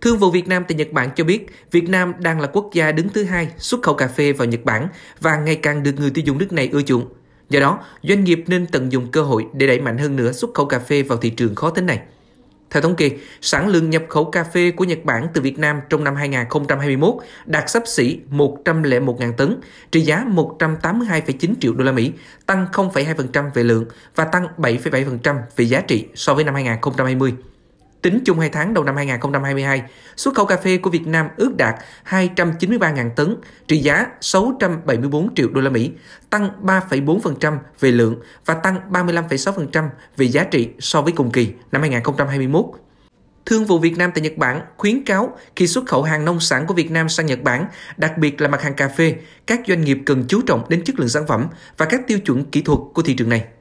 Thương vụ Việt Nam tại Nhật Bản cho biết, Việt Nam đang là quốc gia đứng thứ hai xuất khẩu cà phê vào Nhật Bản và ngày càng được người tiêu dùng nước này ưa chuộng. Do đó, doanh nghiệp nên tận dụng cơ hội để đẩy mạnh hơn nữa xuất khẩu cà phê vào thị trường khó tính này. Theo thống kê, sản lượng nhập khẩu cà phê của Nhật Bản từ Việt Nam trong năm 2021 đạt sấp xỉ 101.000 tấn, trị giá 182,9 triệu đô la Mỹ, tăng 0,2% về lượng và tăng 7,7% về giá trị so với năm 2020. Tính chung 2 tháng đầu năm 2022, xuất khẩu cà phê của Việt Nam ước đạt 293.000 tấn, trị giá 674 triệu đô la Mỹ, tăng 3,4% về lượng và tăng 35,6% về giá trị so với cùng kỳ năm 2021. Thương vụ Việt Nam tại Nhật Bản khuyến cáo khi xuất khẩu hàng nông sản của Việt Nam sang Nhật Bản, đặc biệt là mặt hàng cà phê, các doanh nghiệp cần chú trọng đến chất lượng sản phẩm và các tiêu chuẩn kỹ thuật của thị trường này.